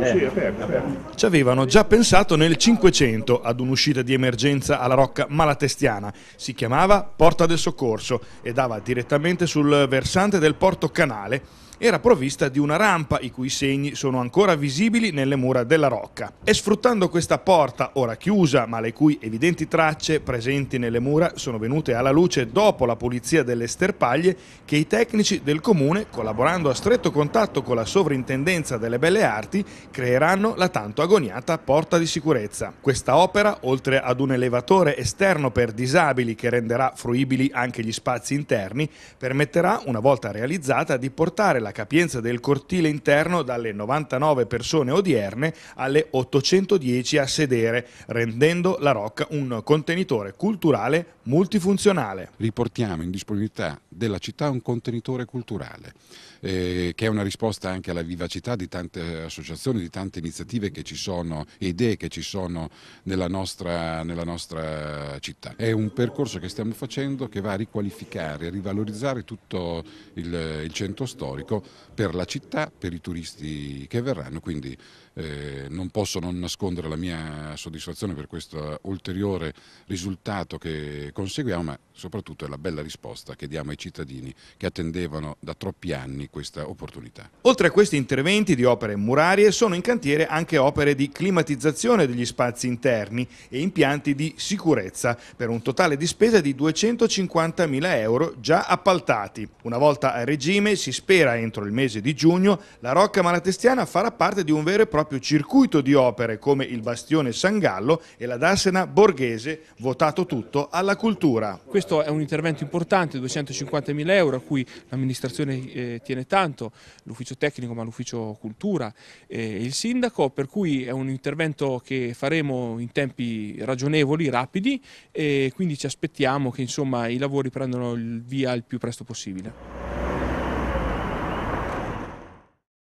Eh. Ci avevano già pensato nel 500 ad un'uscita di emergenza alla Rocca Malatestiana. Si chiamava Porta del Soccorso e dava direttamente sul versante del Porto Canale era provvista di una rampa i cui segni sono ancora visibili nelle mura della rocca. È sfruttando questa porta, ora chiusa, ma le cui evidenti tracce presenti nelle mura sono venute alla luce dopo la pulizia delle sterpaglie, che i tecnici del comune, collaborando a stretto contatto con la sovrintendenza delle belle arti, creeranno la tanto agoniata porta di sicurezza. Questa opera, oltre ad un elevatore esterno per disabili che renderà fruibili anche gli spazi interni, permetterà, una volta realizzata, di portare la capienza del cortile interno dalle 99 persone odierne alle 810 a sedere, rendendo la Rocca un contenitore culturale multifunzionale. Riportiamo in disponibilità della città un contenitore culturale, eh, che è una risposta anche alla vivacità di tante associazioni, di tante iniziative che ci sono, idee che ci sono nella nostra, nella nostra città. È un percorso che stiamo facendo che va a riqualificare, a rivalorizzare tutto il, il centro storico turistico per la città, per i turisti che verranno, quindi eh, non posso non nascondere la mia soddisfazione per questo ulteriore risultato che conseguiamo, ma soprattutto è la bella risposta che diamo ai cittadini che attendevano da troppi anni questa opportunità. Oltre a questi interventi di opere murarie sono in cantiere anche opere di climatizzazione degli spazi interni e impianti di sicurezza per un totale di spesa di 250.000 euro già appaltati. Una volta a regime si spera in entro il mese di giugno, la Rocca Malatestiana farà parte di un vero e proprio circuito di opere come il Bastione San Gallo e la Darsena Borghese, votato tutto alla cultura. Questo è un intervento importante, 250.000 euro, a cui l'amministrazione eh, tiene tanto, l'ufficio tecnico ma l'ufficio cultura eh, e eh, il sindaco, per cui è un intervento che faremo in tempi ragionevoli, rapidi e quindi ci aspettiamo che insomma, i lavori prendano il via il più presto possibile.